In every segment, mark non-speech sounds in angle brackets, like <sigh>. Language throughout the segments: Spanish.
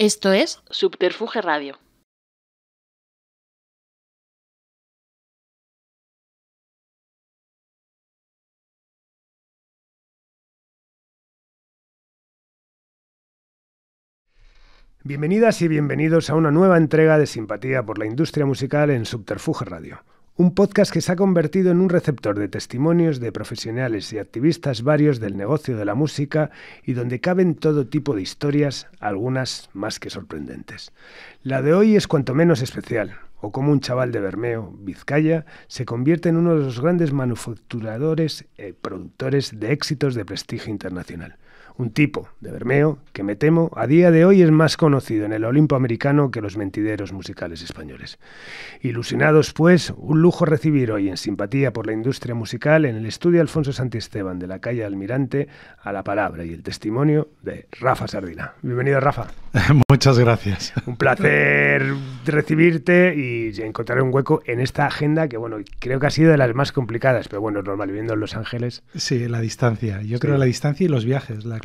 Esto es Subterfuge Radio. Bienvenidas y bienvenidos a una nueva entrega de Simpatía por la Industria Musical en Subterfuge Radio un podcast que se ha convertido en un receptor de testimonios de profesionales y activistas varios del negocio de la música y donde caben todo tipo de historias, algunas más que sorprendentes. La de hoy es cuanto menos especial, o como un chaval de Bermeo, Vizcaya, se convierte en uno de los grandes manufacturadores y eh, productores de éxitos de prestigio internacional un tipo de Bermeo que me temo a día de hoy es más conocido en el Olimpo americano que los mentideros musicales españoles. Ilusionados, pues, un lujo recibir hoy en simpatía por la industria musical en el estudio Alfonso Santisteban de la calle Almirante a la palabra y el testimonio de Rafa Sardina. Bienvenido, Rafa. <laughs> Muchas gracias. Un placer recibirte y encontrar un hueco en esta agenda que, bueno, creo que ha sido de las más complicadas, pero bueno, normal, viviendo en Los Ángeles. Sí, la distancia. Yo creo la distancia y los viajes. La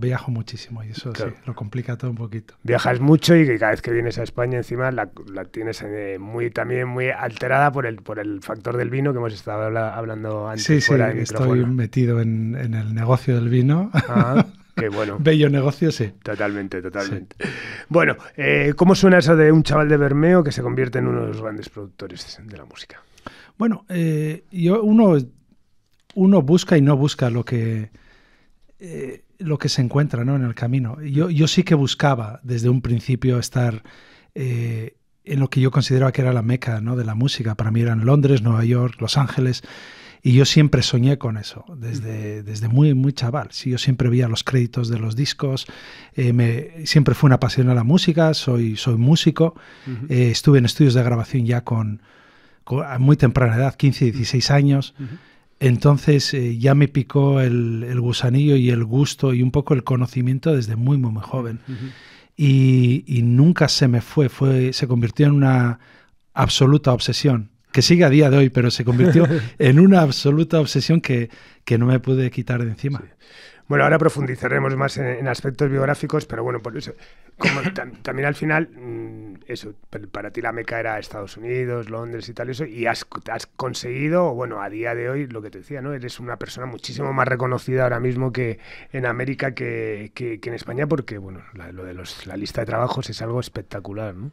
viajo muchísimo y eso sí, lo complica todo un poquito. Viajas mucho y cada vez que vienes a España encima la, tienes eh, muy también muy alterada por el por el factor del vino que hemos estado hablando antes. Sí, fuera sí, estoy metido en, el negocio del vino. Ah, <laughs> qué bueno. Bello negocio, sí. Totalmente, totalmente. Bueno, eh, ¿cómo suena eso de un chaval de Bermeo que se convierte en uno de los grandes productores de la música? Bueno, eh, yo, uno, uno busca y no busca lo que, eh, lo que se encuentra ¿no? en el camino. Yo, sí que buscaba desde un principio estar eh, en lo que yo consideraba que era la meca ¿no? de la música. Para mí eran Londres, Nueva York, Los Ángeles. Y yo siempre soñé con eso, desde, desde muy, muy chaval. Sí, yo siempre veía los créditos de los discos, eh, me, siempre fue una pasión a la música, soy, soy músico, estuve en estudios de grabación ya con, a muy temprana edad, 15, 16 años. Entonces eh, ya me picó el, gusanillo y el gusto y un poco el conocimiento desde muy, muy, muy joven. y, nunca se me fue, fue, se convirtió en una absoluta obsesión, que sigue a día de hoy, pero se convirtió <laughs> en una absoluta obsesión que, que no me pude quitar de encima. Bueno, ahora profundizaremos más en, aspectos biográficos, pero bueno, por eso, como <coughs> también al final, mm, eso, para ti la meca era Estados Unidos, Londres y tal, eso, y has, conseguido, bueno, a día de hoy, lo que te decía, ¿no? Eres una persona muchísimo más reconocida ahora mismo que en América que, que, en España, porque, bueno, lo de la lista de trabajos es algo espectacular, ¿no?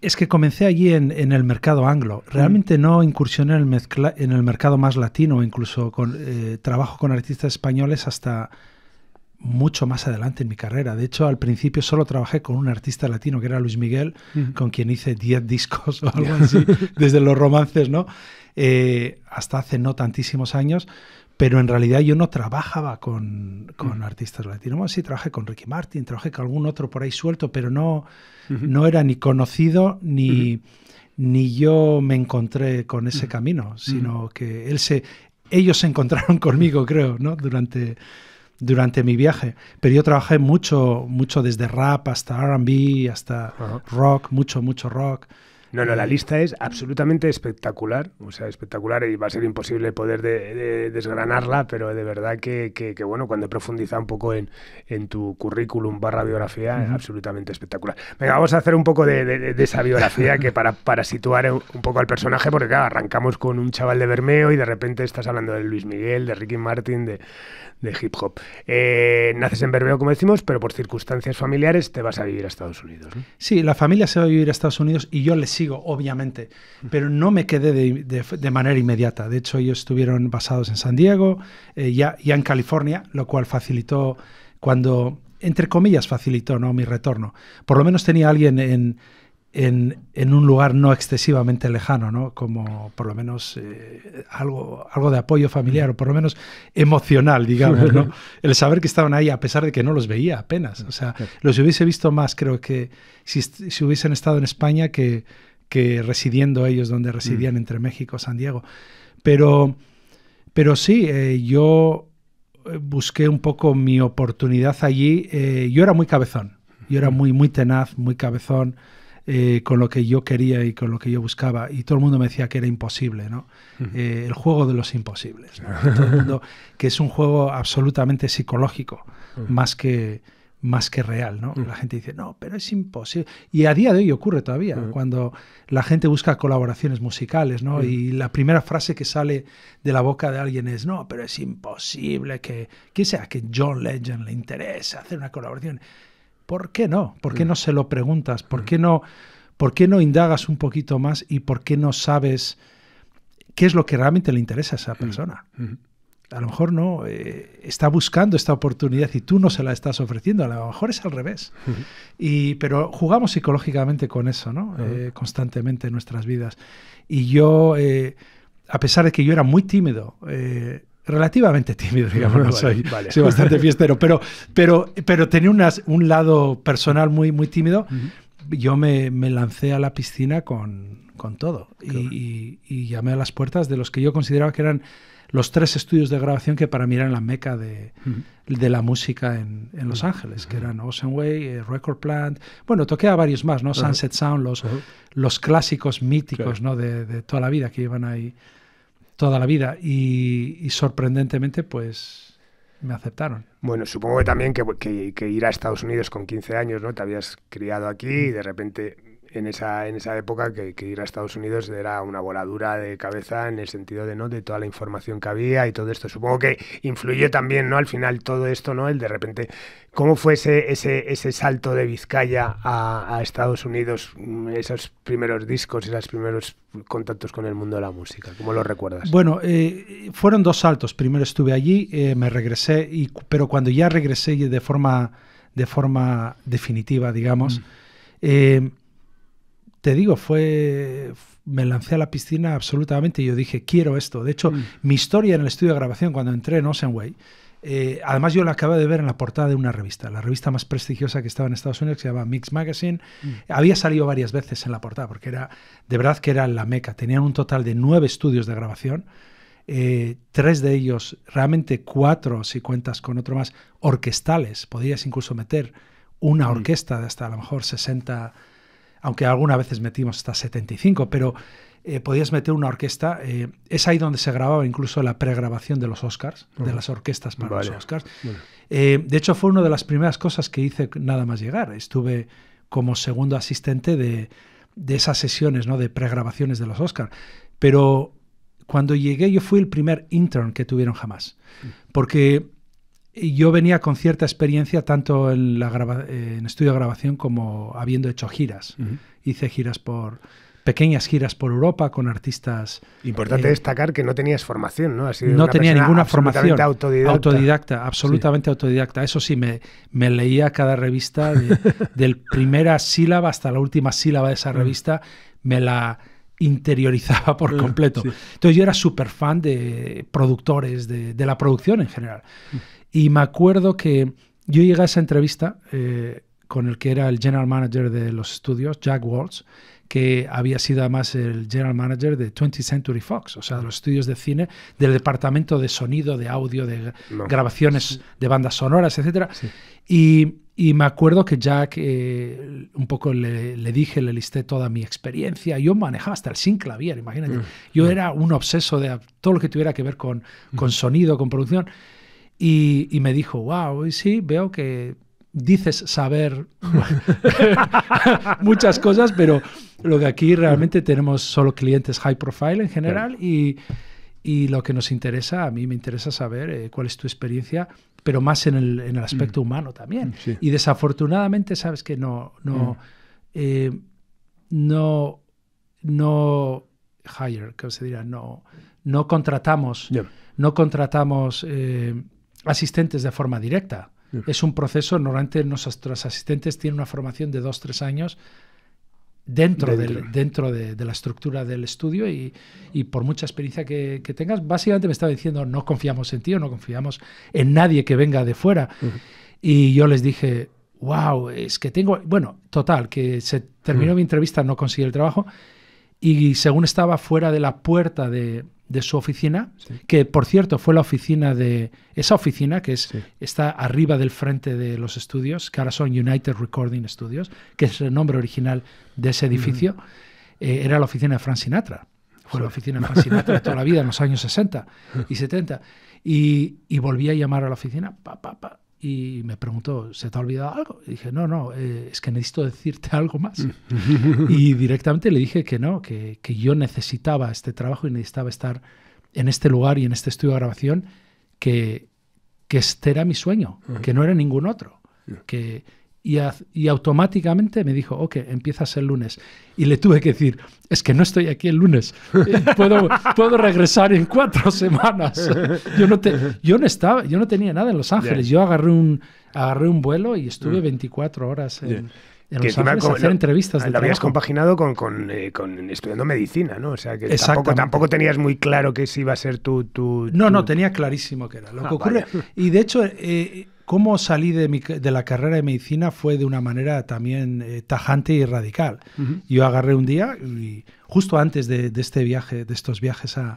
Es que comencé allí en, el mercado anglo. Mm. Realmente no incursioné en el, mercado más latino, incluso con, eh, trabajo con artistas españoles hasta mucho más adelante en mi carrera. De hecho, al principio solo trabajé con un artista latino que era Luis Miguel, mm. con quien hice 10 discos o algo así, <laughs> desde los romances, ¿no? Eh, hasta hace no tantísimos años pero en realidad yo no trabajaba con, mm. artistas latinos. sí, trabajé con Ricky Martin, trabajé con algún otro por ahí suelto, pero no, no era ni conocido ni, yo me encontré con ese camino, sino que él se, ellos se encontraron <laughs> conmigo, creo, ¿no? durante, durante mi viaje. Pero yo trabajé mucho, mucho desde rap hasta RB, hasta rock, mucho, mucho rock. No, no, la lista es absolutamente espectacular, o sea, espectacular y va a ser imposible poder desgranarla, pero de verdad que, bueno, cuando profundiza un poco en, tu currículum barra biografía, es absolutamente espectacular. Venga, vamos a hacer un poco de, esa biografía que para, para situar un poco al personaje, porque claro, arrancamos con un chaval de Bermeo y de repente estás hablando de Luis Miguel, de Ricky Martin, de, de hip hop. Eh, naces en Bermeo, como decimos, pero por circunstancias familiares te vas a vivir a Estados Unidos. Sí, la familia se va a vivir a Estados Unidos y yo le sigo, obviamente, pero no me quedé de, manera inmediata. De hecho, ellos estuvieron basados en San Diego, eh, ya, ya en California, lo cual facilitó cuando, entre comillas, facilitó ¿no? mi retorno. Por lo menos tenía alguien en en, un lugar no excesivamente lejano, ¿no? Como por lo menos eh, algo, algo de apoyo familiar o por lo menos emocional, digamos, ¿no? <laughs> El saber que estaban ahí a pesar de que no los veía apenas. O sea, los hubiese visto más, creo que si, hubiesen estado en España que, que residiendo ellos donde residían mm. entre México, San Diego. Pero, pero sí, eh, yo eh, busqué un poco mi oportunidad allí. yo era muy cabezón, yo era muy, muy tenaz, muy cabezón. Eh, con lo que yo quería y con lo que yo buscaba. Y todo el mundo me decía que era imposible, ¿no? Eh, el juego de los imposibles. que es un juego absolutamente psicológico, más que más que real, ¿no? La gente dice, no, pero es imposible. Y a día de hoy ocurre todavía, cuando la gente busca colaboraciones musicales, ¿no? Y la primera frase que sale de la boca de alguien es, no, pero es imposible que, que sea que John Legend le interese hacer una colaboración. ¿Por qué no? ¿Por qué no se lo preguntas? ¿Por qué no, por qué no indagas un poquito más y por qué no sabes qué es lo que realmente le interesa a esa mm. persona? A lo mejor no eh, está buscando esta oportunidad y tú no se la estás ofreciendo, a lo mejor es al revés. y, pero jugamos psicológicamente con eso, eh, constantemente en nuestras vidas. Y yo, eh, a pesar de que yo era muy tímido, relativamente tímido, <laughs> digamos, no, soy, bastante fiestero, pero, pero, pero tenía un lado personal muy, muy tímido. Yo me, me, lancé a la piscina con, con todo y, llamé a las puertas de los que yo consideraba que eran los tres estudios de grabación que para mí eran la meca de, de la música en, en Los Ángeles, que eran Ocean Way, eh, Record Plant, bueno, toqué a varios más, ¿no? Sunset Sound, los, los clásicos míticos ¿no? de, de toda la vida que iban ahí toda la vida y, sorprendentemente pues me aceptaron. Bueno, supongo que también que, que, que, ir a Estados Unidos con 15 años, ¿no? Te habías criado aquí y de repente en esa, en esa época que, ir a Estados Unidos era una voladura de cabeza en el sentido de no de toda la información que había y todo esto. Supongo que influyó también, ¿no? Al final todo esto, ¿no? El de repente, ¿cómo fue ese, ese, salto de Vizcaya a, Estados Unidos, mm, esos primeros discos, y los primeros contactos con el mundo de la música? ¿Cómo lo recuerdas? Bueno, eh, fueron dos saltos. Primero estuve allí, eh, me regresé, y, pero cuando ya regresé de forma, de forma definitiva, digamos, mm. eh, te digo, fue. Me lancé a la piscina absolutamente y yo dije, quiero esto. De hecho, mm. mi historia en el estudio de grabación cuando entré en Oceanway, eh, además yo la acabé de ver en la portada de una revista, la revista más prestigiosa que estaba en Estados Unidos, que se llamaba Mix Magazine. Mm. Había salido varias veces en la portada porque era, de verdad que era la meca. Tenían un total de nueve estudios de grabación. Eh, tres de ellos, realmente cuatro si cuentas con otro más, orquestales. Podías incluso meter una mm. orquesta de hasta a lo mejor 60 aunque alguna veces metimos hasta 75, pero eh, podías meter una orquesta. Eh, es ahí donde se grababa incluso la pregrabación de los Oscars, de las orquestas para los Oscars. Eh, de hecho, fue una de las primeras cosas que hice nada más llegar. Estuve como segundo asistente de, esas sesiones, ¿no? De pregrabaciones de los Oscars. Pero cuando llegué, yo fui el primer intern que tuvieron jamás. Mm. Porque yo venía con cierta experiencia tanto en, la en estudio de grabación como habiendo hecho giras. Hice giras por pequeñas giras por Europa con artistas. Importante eh, destacar que no tenías formación, ¿no? no tenía ninguna formación. Autodidacta. autodidacta absolutamente autodidacta. Eso sí, me, me leía cada revista, <laughs> del primera sílaba hasta la última sílaba de esa mm. revista, me la interiorizaba por mm, completo. Entonces yo era súper fan de productores, de, de, la producción en general. Mm. Y me acuerdo que yo llegué a esa entrevista eh, con el que era el general manager de los estudios, Jack Waltz, que había sido además el general manager de 20th Century Fox, o sea, de los estudios de cine, del departamento de sonido, de audio, de grabaciones de bandas sonoras, etc. Y, y, me acuerdo que Jack eh, un poco le, dije, le listé toda mi experiencia. Yo manejaba hasta el sinclavier, imagínate. Mm, yo mm. era un obseso de todo lo que tuviera que ver con, mm. con sonido, con producción. Y, me dijo, wow, sí, veo que dices saber <laughs> muchas cosas, pero lo que aquí realmente tenemos solo clientes high profile en general y, y, lo que nos interesa, a mí me interesa saber eh, cuál es tu experiencia, pero más en el, en el aspecto mm. humano también. Y desafortunadamente, sabes que no, no, mm. eh, no, no hire, que se dirá, no, no contratamos, no contratamos. Eh, asistentes de forma directa. Es un proceso, normalmente nuestros asistentes tienen una formación de dos, tres años dentro, Del, dentro de, la estructura del estudio y, por mucha experiencia que, tengas, básicamente me estaba diciendo no confiamos en ti o no confiamos en nadie que venga de fuera. Y yo les dije, wow, es que tengo, bueno, total, que se terminó mi entrevista, no conseguí el trabajo y según estaba fuera de la puerta de, de su oficina, que por cierto fue la oficina de esa oficina que es, está arriba del frente de los estudios, que ahora son United Recording Studios, que es el nombre original de ese mm. edificio, eh, era la oficina de Frank Sinatra. Fue la oficina de Frank Sinatra toda la vida, en los años 60 y 70. Y, y volví a llamar a la oficina, pa, pa, pa, y me preguntó, ¿se te ha olvidado algo? Y dije, no, no, eh, es que necesito decirte <laughs> algo más. <laughs> y directamente le dije que no, que, yo necesitaba este trabajo y necesitaba estar en este lugar y en este estudio de grabación, que, que este era mi sueño, que no era ningún otro, que, y, automáticamente me dijo, ok, empiezas el lunes. Y le tuve que decir, es que no estoy aquí el lunes, eh, puedo, <laughs> puedo regresar en cuatro semanas. yo, no te, yo, no estaba, yo no tenía nada en Los Ángeles, yo agarré un, agarré un vuelo y estuve 24 mm. horas en... Los Ángeles hacer entrevistas. De lo habías compaginado con, con, eh, con, estudiando medicina, ¿no? O sea, que tampoco, tampoco, tenías muy claro que si iba a ser tu... tu no, no, tenía clarísimo que era. Lo ah, que ocurre... Y de hecho, eh, cómo salí de, la carrera de medicina fue de una manera también eh, tajante y radical. Yo agarré un día, justo antes de, este viaje, de estos viajes a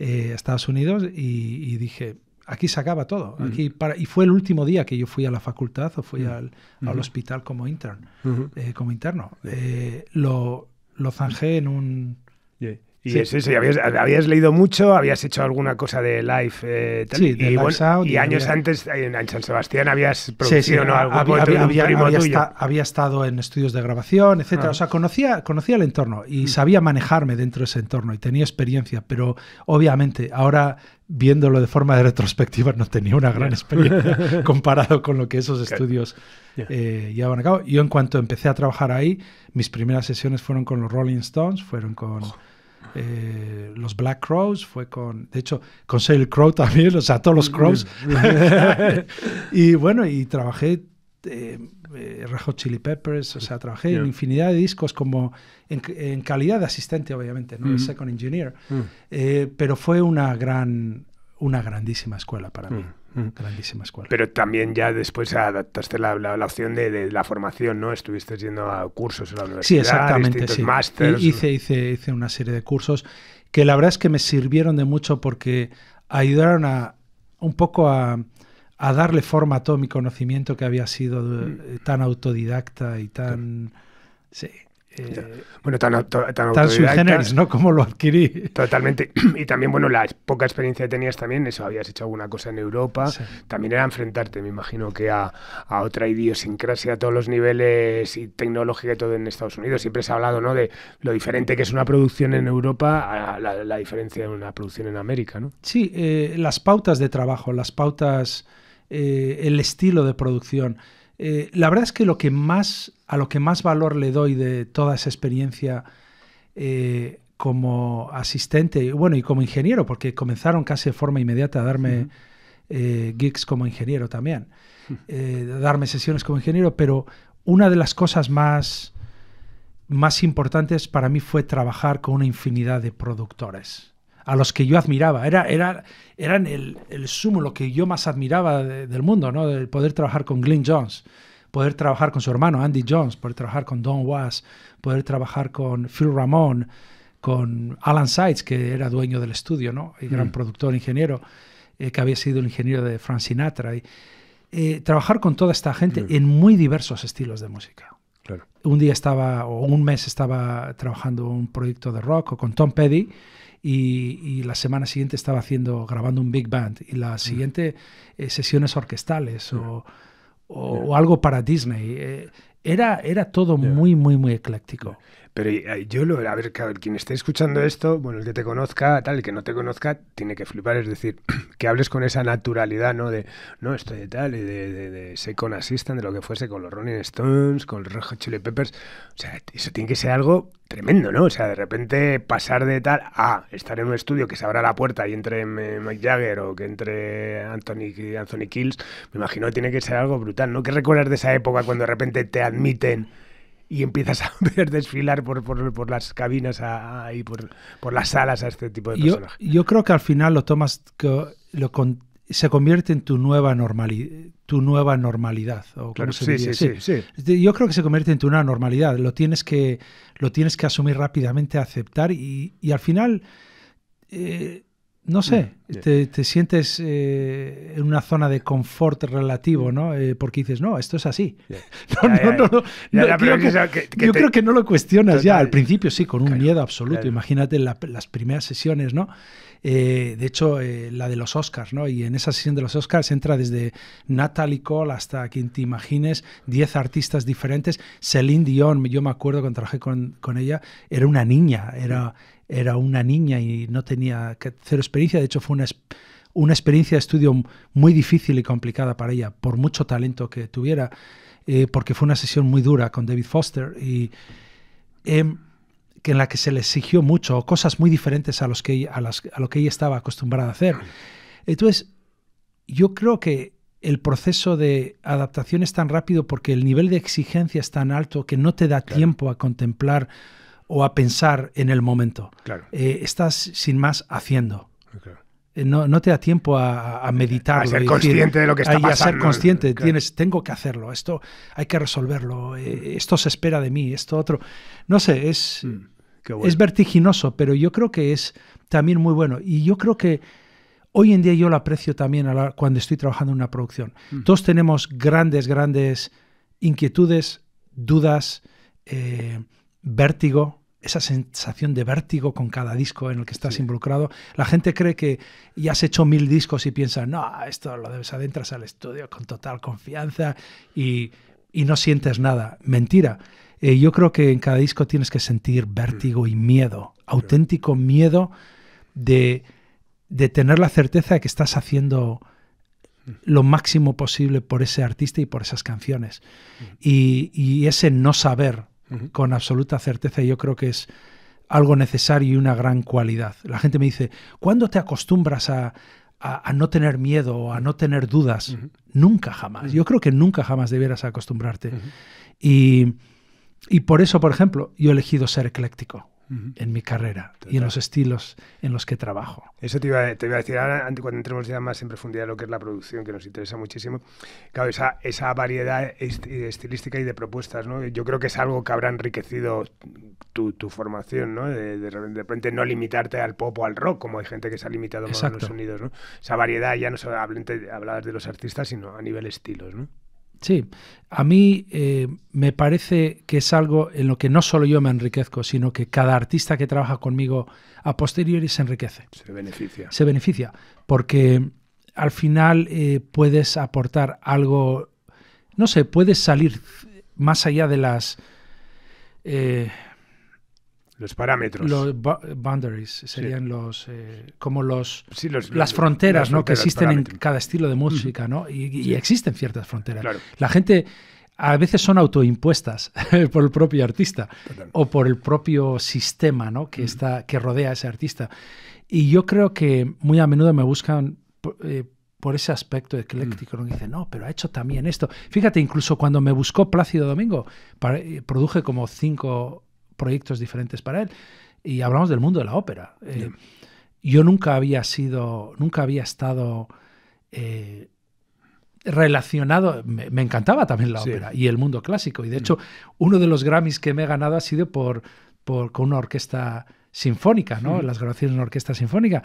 eh, Estados Unidos, y, dije, aquí se acaba todo. aquí y fue el último día que yo fui a la facultad o fui al, hospital como, intern, eh, como interno. lo, lo zanjé en un y sí, sí, habías, leído mucho, habías hecho alguna cosa de live. Eh, sí, de y, y, años antes en, San Sebastián habías producido algo había, había, estado en estudios de grabación, etcétera. Ah. O sea, conocía, conocía el entorno y mm. sabía manejarme dentro de ese entorno y tenía experiencia, pero obviamente ahora viéndolo de forma <laughs> retrospectiva no tenía una gran experiencia <laughs> comparado con lo que esos estudios eh, llevaban a cabo. Yo en cuanto empecé a trabajar ahí, mis primeras sesiones fueron con los Rolling Stones, fueron con... Eh, los Black Crows fue con, de hecho, con Sail Crow también, <laughs> o sea, todos los Crows. <laughs> y bueno, y trabajé eh, eh Chili Peppers, o sea, trabajé en infinidad de discos como en, calidad de asistente, obviamente, no de mm-hmm. second engineer, mm. eh, pero fue una gran, una grandísima escuela para mm. mí. Mm, grandísima Pero también ya después adaptaste la, opción de, la formación, ¿no? Estuviste yendo a cursos en la universidad. Sí, exactamente. Sí. hice, hice, hice una serie de cursos que la verdad es que me sirvieron de mucho porque ayudaron a un poco a, darle forma a todo mi conocimiento que había sido eh, mm. tan autodidacta y tan... Sí. Eh, bueno, tan, tan, tan generis, ¿no? Como lo adquirí. Totalmente. <clears throat> Y también, bueno, la poca experiencia que tenías también, eso, habías hecho alguna cosa en Europa, también era enfrentarte, me imagino, que a, otra idiosincrasia a todos los niveles y tecnológica y todo en Estados Unidos. Siempre se ha hablado, ¿no? De lo diferente que es una producción en Europa a la, diferencia de una producción en América, ¿no? Sí, eh, las pautas de trabajo, las pautas, eh, el estilo de producción. Eh, la verdad es que, lo que más, a lo que más valor le doy de toda esa experiencia eh, como asistente, bueno, y como ingeniero, porque comenzaron casi de forma inmediata a darme eh, gigs como ingeniero también, darme sesiones como ingeniero, pero una de las cosas más, más importantes para mí fue trabajar con una infinidad de productores a los que yo admiraba. Era, era, eran el, el sumo, lo que yo más admiraba del mundo, ¿no? El poder trabajar con Glenn Jones, poder trabajar con su hermano Andy Jones, poder trabajar con Don Was, poder trabajar con Phil Ramón, con Alan Seitz, que era dueño del estudio, ¿no? Y gran mm. productor, ingeniero, eh, que había sido el ingeniero de Frank Sinatra. Y, eh, trabajar con toda esta gente en muy diversos estilos de música. Claro. Un día estaba, o un mes estaba trabajando un proyecto de rock o con Tom Petty y, la semana siguiente estaba haciendo, grabando un big band y la mm. siguiente eh, sesiones orquestales o, algo para Disney. Eh, era, era todo muy, muy, muy ecléctico. Pero eh, yo lo, a ver, quien esté escuchando esto, bueno, el que te conozca, tal, el que no te conozca, tiene que flipar, es decir, <clears throat> que hables con esa naturalidad, ¿no? De, no, estoy de tal, y de, de Second asistan de lo que fuese, con los Rolling Stones, con los Rojo Chili Peppers, o sea, eso tiene que ser algo tremendo, ¿no? O sea, de repente pasar de tal a estar en un estudio que se abra la puerta y entre eh, Mike Jagger o que entre Anthony, Anthony Kills, me imagino que tiene que ser algo brutal, ¿no? que recuerdas de esa época cuando de repente te admiten y empiezas a <laughs> ver desfilar por, las cabinas y por, las salas a este tipo de personajes. Yo, creo que al final lo tomas, lo se convierte en tu nueva normalidad. Tu nueva normalidad. claro, sí, sí, sí, Yo creo que se convierte en tu nueva normalidad. Lo tienes que, lo tienes que asumir rápidamente, aceptar y, y al final... Eh, no sé, mm. Te, te, sientes eh, en una zona de confort relativo, mm. ¿no? Eh, porque dices, no, esto es así. yo creo que no lo cuestionas ya. Al principio sí, con un miedo absoluto. Imagínate las primeras sesiones, ¿no? Eh, de hecho, eh, la de los Oscars, ¿no? Y en esa sesión de los Oscars entra desde Natalie Cole hasta quien te imagines, 10 artistas diferentes. Celine Dion, yo me acuerdo cuando trabajé con, ella, era una niña, era, era una niña y no tenía cero experiencia. De hecho, fue una una experiencia de estudio muy difícil y complicada para ella, por mucho talento que tuviera, eh, porque fue una sesión muy dura con David Foster. Y em, que en la que se le exigió mucho, cosas muy diferentes a, los que, a, lo que ella estaba acostumbrada a hacer. Entonces, yo creo que el proceso de adaptación es tan rápido porque el nivel de exigencia es tan alto que no te da tiempo a contemplar o a pensar en el momento. Eh, estás sin más haciendo. Ah, eh, no, te da tiempo a, meditar. A ser consciente de lo que está pasando. A ser consciente. Tienes, tengo que hacerlo. Esto hay que resolverlo. Eh, mm. esto se espera de mí. Esto otro. No sé, es... Mm. Es vertiginoso, pero yo creo que es también muy bueno. Y yo creo que hoy en día yo lo aprecio también cuando estoy trabajando en una producción. Mm. Todos tenemos grandes, grandes inquietudes, dudas, eh, vértigo, esa sensación de vértigo con cada disco en el que estás involucrado. La gente cree que ya has hecho mil discos y piensa, no, esto lo debes adentras al estudio con total confianza y no sientes nada. Mentira. Eh, yo creo que en cada disco tienes que sentir vértigo y miedo, auténtico miedo de, tener la certeza de que estás haciendo lo máximo posible por ese artista y por esas canciones. Y, ese no saber con absoluta certeza yo creo que es algo necesario y una gran cualidad. La gente me dice, ¿cuándo te acostumbras a, no tener miedo o a no tener dudas? Nunca jamás. Yo creo que nunca jamás debieras acostumbrarte. Y y por eso, por ejemplo, yo he elegido ser ecléctico en mi carrera y en los estilos en los que trabajo. Eso te iba, a, decir ahora, cuando entremos ya más en profundidad lo que es la producción, que nos interesa muchísimo. Claro, esa, esa variedad estilística y de propuestas, ¿no? Yo creo que es algo que habrá enriquecido tu, formación, ¿no? De, repente no limitarte al pop o al rock, como hay gente que se ha limitado más a los sonidos, ¿no? Esa variedad ya no solamente hablabas de los artistas, sino a nivel estilos, ¿no? Sí, a mí eh, me parece que es algo en lo que no solo yo me enriquezco, sino que cada artista que trabaja conmigo a posteriori se enriquece. Se beneficia. Se beneficia, porque al final eh, puedes aportar algo, no sé, puedes salir más allá de las... Eh, los parámetros. Los boundaries serían los. Eh, como los, las, fronteras, ¿no? que existen en cada estilo de música, ¿no? Y, existen ciertas fronteras. La gente a veces son autoimpuestas <laughs> por el propio artista o por el propio sistema ¿no? que, está, que rodea a ese artista. Y yo creo que muy a menudo me buscan eh, por, ese aspecto ecléctico. Mm. ¿no? dice dicen, no, pero ha hecho también esto. Fíjate, incluso cuando me buscó Plácido Domingo, para, eh, produje como cinco proyectos diferentes para él. Y hablamos del mundo de la ópera. Eh, yo nunca había sido, nunca había estado eh, relacionado, me, encantaba también la ópera y el mundo clásico. Y de mm. hecho, uno de los Grammys que me he ganado ha sido por, por, con una orquesta sinfónica, ¿no? Mm. Las grabaciones en orquesta sinfónica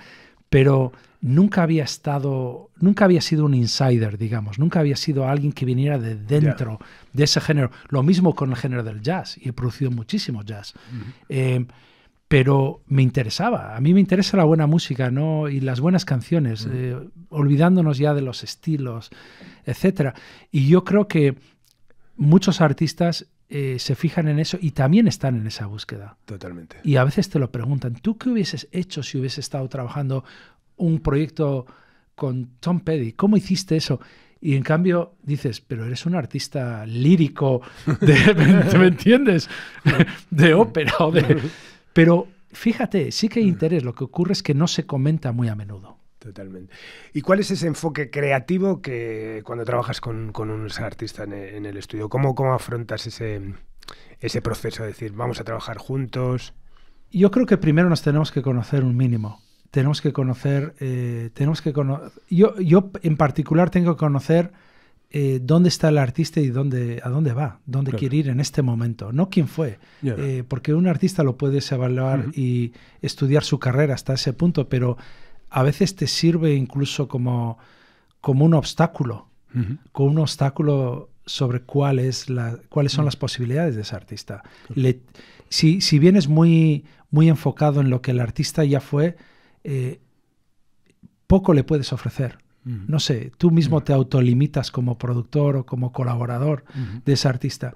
pero nunca había estado, nunca había sido un insider, digamos, nunca había sido alguien que viniera de dentro de ese género. Lo mismo con el género del jazz, y he producido muchísimo jazz. Em, pero me interesaba, a mí me interesa la buena música ¿no? y las buenas canciones, eh, olvidándonos ya de los estilos, etc. Y yo creo que muchos artistas eh, se fijan en eso y también están en esa búsqueda. Totalmente. Y a veces te lo preguntan, ¿tú qué hubieses hecho si hubieses estado trabajando un proyecto con Tom Petty? ¿Cómo hiciste eso? Y en cambio dices, pero eres un artista lírico, <laughs> ¿me, entiendes? De ópera Pero fíjate, sí que hay interés. Lo que ocurre es que no se comenta muy a menudo totalmente. ¿Y cuál es ese enfoque creativo que cuando trabajas con, con artista en, el estudio? ¿Cómo, cómo afrontas ese, ese proceso de decir, vamos a trabajar juntos? Yo creo que primero nos tenemos que conocer un mínimo. Tenemos que conocer, eh, tenemos que yo, yo en particular tengo que conocer eh, dónde está el artista y dónde, a dónde va, dónde quiere ir en este momento, no quién fue, eh, porque un artista lo puedes evaluar y estudiar su carrera hasta ese punto, pero a veces te sirve incluso como, como un obstáculo, como un obstáculo sobre cuál es cuáles son las posibilidades de ese artista. si, si bien muy, muy enfocado en lo que el artista ya fue, eh, poco le puedes ofrecer. No sé, tú mismo te autolimitas como productor o como colaborador de ese artista.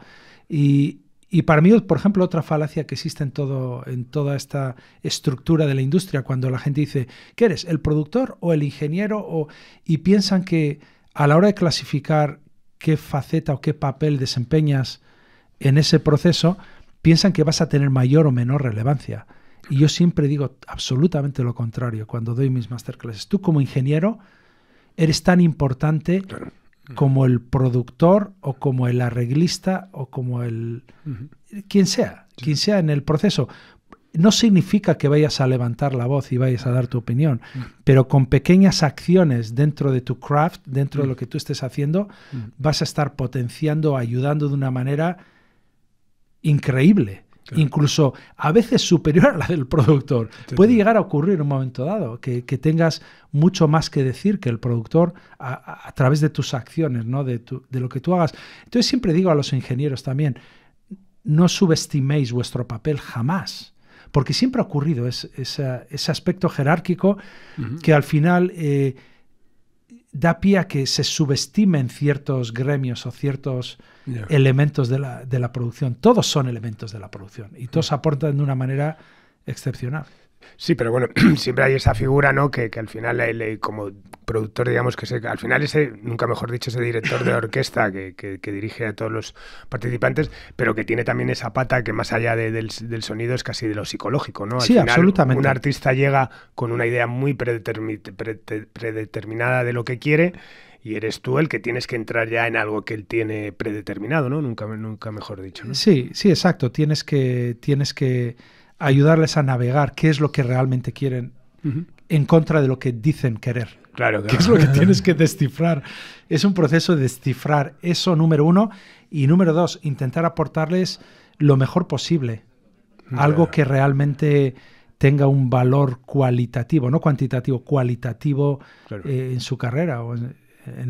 Y, y para mí, por ejemplo, otra falacia que existe en, todo, en toda esta estructura de la industria, cuando la gente dice, ¿qué eres? ¿El productor o el ingeniero? O... Y piensan que a la hora de clasificar qué faceta o qué papel desempeñas en ese proceso, piensan que vas a tener mayor o menor relevancia. Y yo siempre digo absolutamente lo contrario cuando doy mis masterclasses. Tú como ingeniero eres tan importante como el productor o como el arreglista o como el... quien sea, quien sea en el proceso. No significa que vayas a levantar la voz y vayas a dar tu opinión, pero con pequeñas acciones dentro de tu craft, dentro de lo que tú estés haciendo, vas a estar potenciando, ayudando de una manera increíble incluso a veces superior a la del productor. Puede llegar a ocurrir en un momento dado que, tengas mucho más que decir que el productor a, través de tus acciones, ¿no? De, lo que tú hagas. Entonces siempre digo a los ingenieros también, no subestiméis vuestro papel jamás. Porque siempre ha ocurrido ese aspecto jerárquico que al final eh, da pie a que se subestimen ciertos gremios o ciertos elementos de la, de la producción. Todos son elementos de la producción y todos aportan de una manera excepcional. Sí, pero bueno, <clears throat> siempre hay esa figura, ¿no? Que, al final, el, eh, como productor, digamos que se, al final ese, nunca mejor dicho, ese director de orquesta que, dirige a todos los participantes, pero que tiene también esa pata que más allá del, sonido es casi de lo psicológico, ¿no? Al final, absolutamente. Un artista llega con una idea muy predeterminada de lo que quiere y eres tú el que tienes que entrar ya en algo que él tiene predeterminado, ¿no? Nunca, nunca mejor dicho, ¿no? Sí, sí, exacto. Tienes que... Tienes que ayudarles a navegar qué es lo que realmente quieren en contra de lo que dicen querer. Claro, claro. ¿Qué es lo que <laughs> tienes que descifrar? Es un proceso de descifrar eso, número uno. Y número dos, intentar aportarles lo mejor posible. Algo que realmente tenga un valor cualitativo, no cuantitativo, cualitativo eh, en su carrera o en,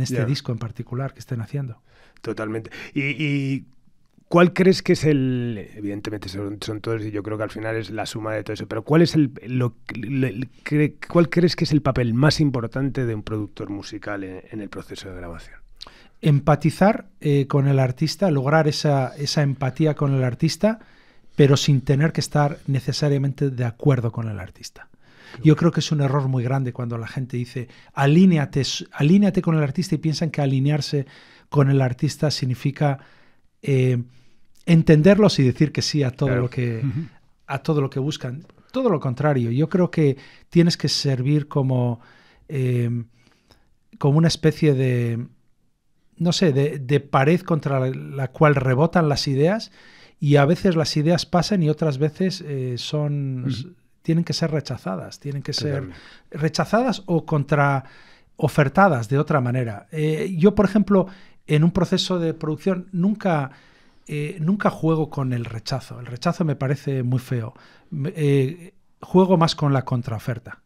este disco en particular que estén haciendo. Totalmente. y ¿Cuál crees que es el, evidentemente son, todos y yo creo que al final es la suma de todo eso, pero ¿cuál es el, lo, cuál crees que es el papel más importante de un productor musical en, el proceso de grabación? Empatizar eh, con el artista, lograr esa, empatía con el artista, pero sin tener que estar necesariamente de acuerdo con el artista. Yo creo que es un error muy grande cuando la gente dice alíneate, con el artista y piensan que alinearse con el artista significa eh, entenderlos y decir que sí a todo lo que a todo lo que buscan. Todo lo contrario, yo creo que tienes que servir como, em, como una especie de, no sé, de, pared contra la, cual rebotan las ideas y a veces las ideas pasan y otras veces eh, son, tienen que ser rechazadas, tienen que ser rechazadas o contra ofertadas de otra manera. Eh, yo, por ejemplo, en un proceso de producción nunca eh, nunca juego con el rechazo. El rechazo me parece muy feo. Eh, juego más con la contraoferta.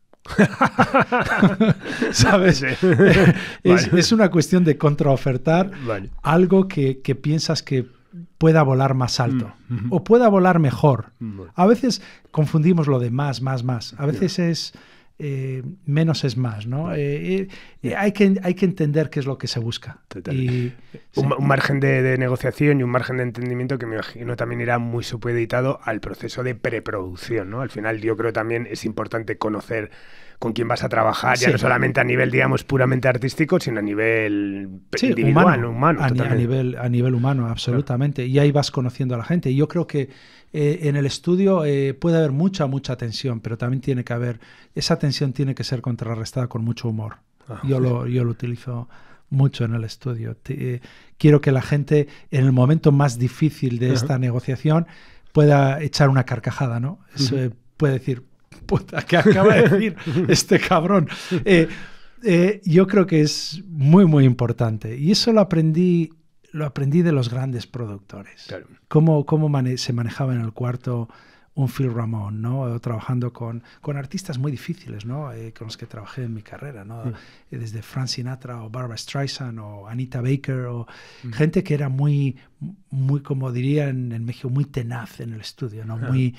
<laughs> ¿Sabes? <laughs> Es, una cuestión de contraofertar algo que, piensas que pueda volar más alto mm, o pueda volar mejor. A veces confundimos lo de más, más, más. A veces es eh, menos es más, ¿no? Eh, eh, hay, que, hay que entender qué es lo que se busca. un, margen de, negociación y un margen de entendimiento que me imagino también irá muy supeditado al proceso de preproducción, ¿no? Al final yo creo también es importante conocer con quién vas a trabajar, ya no solamente a nivel, digamos, puramente artístico, sino a nivel individual, humano. a, nivel, humano, absolutamente. Y ahí vas conociendo a la gente. Y yo creo que eh, en el estudio eh, puede haber mucha, mucha tensión, pero también tiene que haber, esa tensión tiene que ser contrarrestada con mucho humor. Ah, yo, lo, yo lo utilizo mucho en el estudio. Eh, quiero que la gente en el momento más difícil de esta negociación pueda echar una carcajada, ¿no? puede decir, puta, ¿qué acaba de decir <laughs> este cabrón? yo creo que es muy, muy importante. Y eso lo aprendí lo aprendí de los grandes productores. Cómo, se manejaba en el cuarto un Phil Ramón, ¿no? Trabajando con, con artistas muy difíciles, ¿no? Eh, con los que trabajé en mi carrera, ¿no? Mm. Eh, desde Frank Sinatra o Barbara Streisand o Anita Baker o mm. gente que era muy, muy, como dirían en México, muy tenaz en el estudio, ¿no? Muy,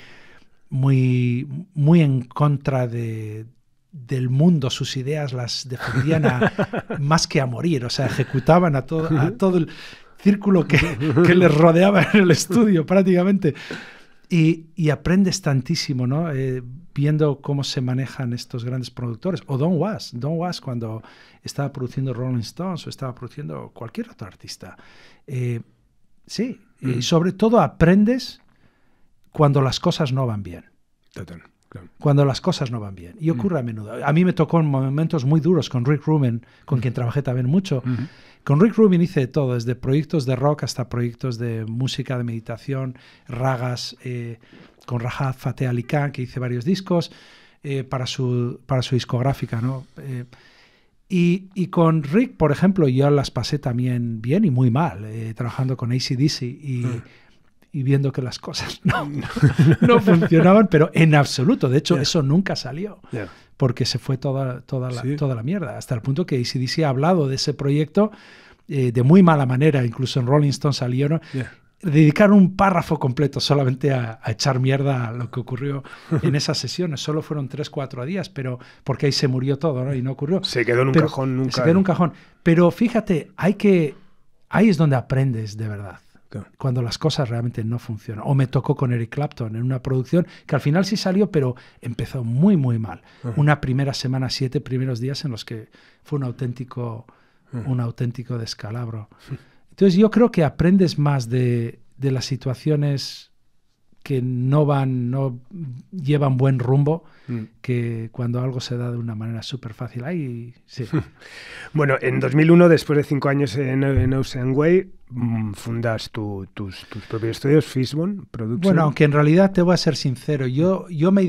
muy, muy en contra de, del mundo, sus ideas las defendían a, <laughs> más que a morir, o sea, ejecutaban a todo, a todo el, círculo que, que les rodeaba en el estudio prácticamente. Y, aprendes tantísimo, ¿no? Eh, viendo cómo se manejan estos grandes productores. O Don Was, Don Was cuando estaba produciendo Rolling Stones o estaba produciendo cualquier otro artista. Eh, sí, y mm. sobre todo aprendes cuando las cosas no van bien. Total. Cuando las cosas no van bien. Y ocurre mm. a menudo. A mí me tocó en momentos muy duros con Rick Rubin, con mm. quien trabajé también mucho, mm-hmm. Con Rick Rubin hice todo, desde proyectos de rock hasta proyectos de música, de meditación, ragas, eh, con Rajat Fateh Ali Khan, que hice varios discos eh, para, su, para su discográfica. ¿no? Eh, y, con Rick, por ejemplo, yo las pasé también bien y muy mal, trabajando con ACDC y... Mm y viendo que las cosas <laughs> no, no funcionaban, pero en absoluto. De hecho, eso nunca salió. Porque se fue toda, toda, la, toda la mierda. Hasta el punto que ACDC ha hablado de ese proyecto eh, de muy mala manera. Incluso en Rolling Stone salió. dedicaron un párrafo completo solamente a, echar mierda a lo que ocurrió en <laughs> esas sesiones. Solo fueron tres, cuatro días, pero porque ahí se murió todo ¿no? y no ocurrió. Se quedó en un cajón nunca. Se quedó en un cajón. Pero fíjate, hay que. Ahí es donde aprendes de verdad. Cuando las cosas realmente no funcionan. O me tocó con Eric Clapton en una producción que al final sí salió, pero empezó muy, muy mal. Una primera semana, siete primeros días en los que fue un auténtico, un auténtico descalabro. Entonces yo creo que aprendes más de las situaciones que no van, no llevan buen rumbo, mm. que cuando algo se da de una manera súper fácil, ahí sí. <laughs> bueno, en 2001, después de cinco años en, en Ocean Way, mm, fundas tus, propios estudios, Fishbone Productions. Bueno, aunque en realidad te voy a ser sincero, yo, yo me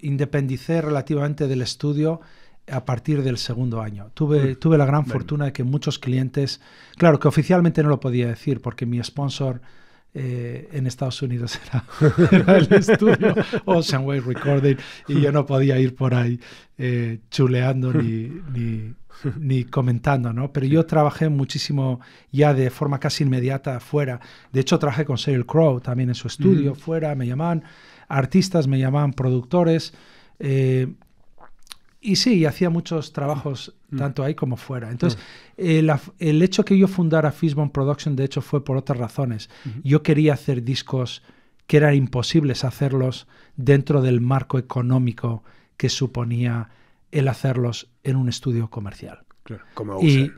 independicé relativamente del estudio a partir del segundo año. Tuve, mm. tuve la gran fortuna de que muchos clientes, claro que oficialmente no lo podía decir porque mi sponsor eh, en Estados Unidos <laughs> era, el estudio Ocean Way Recording y yo no podía ir por ahí eh, chuleando ni, ni, comentando, ¿no? Pero yo trabajé muchísimo ya de forma casi inmediata fuera. De hecho, trabajé con Cyril Crow también en su estudio, mm. fuera, me llamaban artistas, me llamaban productores. Eh, y sí, hacía muchos trabajos mm. tanto ahí como fuera. Entonces, mm. eh, el hecho que yo fundara Fishbone Production, de hecho, fue por otras razones. Yo quería hacer discos que eran imposibles hacerlos dentro del marco económico que suponía el hacerlos en un estudio comercial. Claro, como y,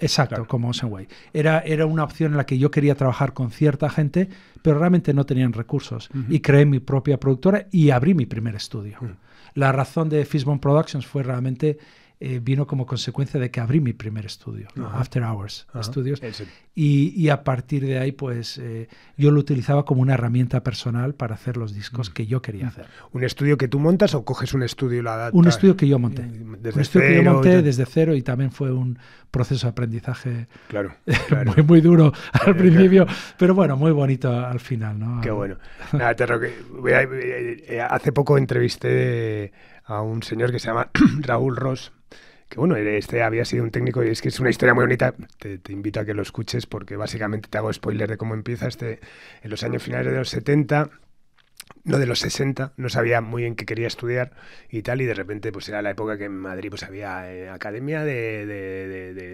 Exacto, como Oceanway. Era, era una opción en la que yo quería trabajar con cierta gente, pero realmente no tenían recursos. Y creé mi propia productora y abrí mi primer estudio. Mm la razón de Fishbone Productions fue realmente eh, vino como consecuencia de que abrí mi primer estudio, After Hours estudios Studios. Y, y, a partir de ahí, pues eh, yo lo utilizaba como una herramienta personal para hacer los discos mm. que yo quería mm. hacer. ¿Un estudio que tú montas o coges un estudio y lo adaptas? Un estudio que yo monté. Mm, desde un estudio que yo monté desde cero y también fue un proceso de aprendizaje claro, <laughs> muy, duro al <laughs> principio, pero bueno, muy bonito al final. ¿no? Qué bueno. <laughs> Nada, te... Eh, hace poco entrevisté a un señor que se llama <clears throat> Raúl Ross, que bueno, este había sido un técnico y es que es una historia muy bonita. Te, invito a que lo escuches porque básicamente te hago spoiler de cómo empieza este en los años finales de los 70 no de los 60, no sabía muy bien qué quería estudiar y tal, y de repente pues era la época que en Madrid pues había eh, academia de,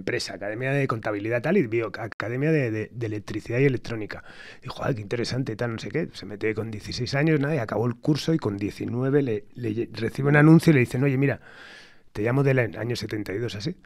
empresa, academia de contabilidad tal, y vio academia de, electricidad y electrónica. dijo, ay qué interesante, tal, no sé qué. Se mete con 16 años, nada, y acabó el curso y con 19 le, recibe un anuncio y le dicen, oye, mira, te llamo del año 72 así,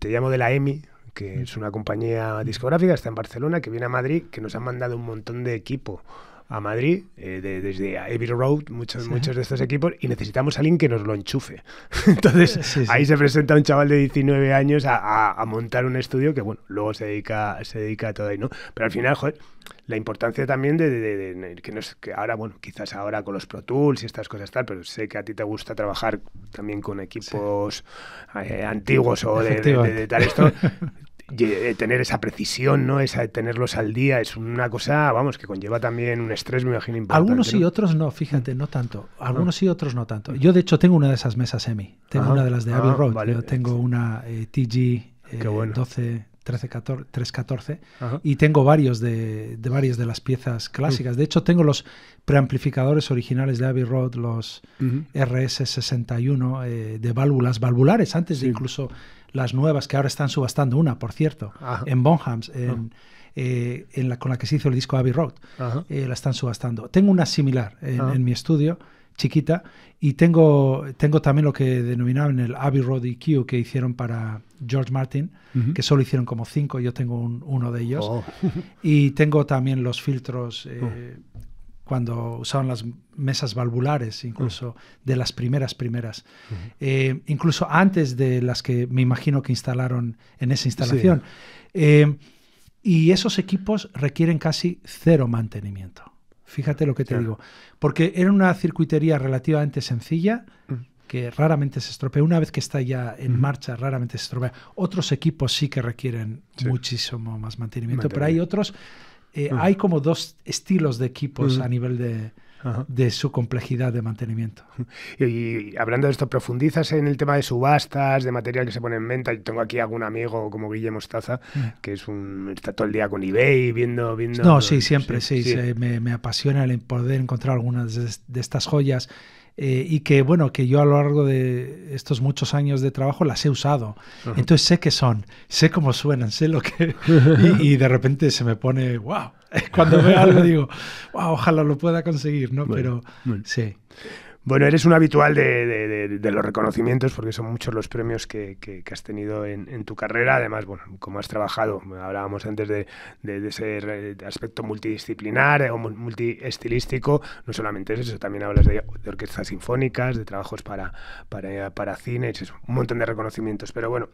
te llamo de la EMI, que es una compañía discográfica, está en Barcelona, que viene a Madrid, que nos han mandado un montón de equipo a Madrid eh, desde Abbey Road, muchos, muchos de estos equipos, y necesitamos a alguien que nos lo enchufe. <laughs> Entonces, ahí se presenta un chaval de 19 años a, montar un estudio que, bueno, luego se dedica, se dedica a todo ahí, ¿no? Pero al final, joder, la importancia también de, de, que, ahora, bueno, quizás ahora con los Pro Tools y estas cosas tal, pero sé que a ti te gusta trabajar también con equipos eh, antiguos o de, tal esto. <laughs> Eh, tener esa precisión, ¿no? Esa de tenerlos al día, es una cosa, vamos, que conlleva también un estrés, me imagino, importante. Algunos y otros no, fíjate, no tanto. Algunos ah. y otros no tanto. Yo, de hecho, tengo una de esas mesas EMI. Tengo una de las de Abbey ah, Road. Yo tengo una TG 12... 314 y tengo varios de, de, varias de las piezas mm. clásicas. De hecho, tengo los preamplificadores originales de Abbey Road, los RS61 eh, de válvulas valvulares, antes de incluso las nuevas, que ahora están subastando una, por cierto, en Bonhams, eh, en, la, con la que se hizo el disco Abbey Road. Eh, la están subastando. Tengo una similar en, mi estudio, chiquita, y tengo, tengo también lo que denominaban el Abbey Road EQ que hicieron para George Martin, que solo hicieron como cinco, yo tengo uno de ellos. Oh. <laughs> y tengo también los filtros. Eh, oh cuando usaban las mesas valvulares, incluso mm. de las primeras primeras, eh, incluso antes de las que me imagino que instalaron en esa instalación. Eh, y esos equipos requieren casi cero mantenimiento. Fíjate lo que te digo. Porque era una circuitería relativamente sencilla, mm. que raramente se estropea. Una vez que está ya en marcha, raramente se estropea. Otros equipos sí que requieren muchísimo más mantenimiento, pero hay otros eh, hay como dos estilos de equipos a nivel de, su complejidad de mantenimiento. <laughs> Y, hablando de esto, ¿profundizas en el tema de subastas, de material que se pone en venta? tengo aquí algún amigo como Guillermo Staza, que es un, está todo el día con eBay viendo... viendo no, sí, siempre, sí. Me, apasiona el poder encontrar algunas de estas joyas eh, y que bueno, que yo a lo largo de estos muchos años de trabajo las he usado. Entonces sé qué son, sé cómo suenan, sé lo que... <laughs> Y, de repente se me pone, wow, <laughs> cuando veo algo digo, wow, ojalá lo pueda conseguir, ¿no? Pero sí. Bueno, eres un habitual de, los reconocimientos porque son muchos los premios que, has tenido en, tu carrera. Además, bueno, como has trabajado, hablábamos antes de, ese aspecto multidisciplinar eh, o multiestilístico, no solamente es eso, también hablas de, orquestas sinfónicas, de trabajos para, para, para cine, es un montón de reconocimientos. Pero bueno,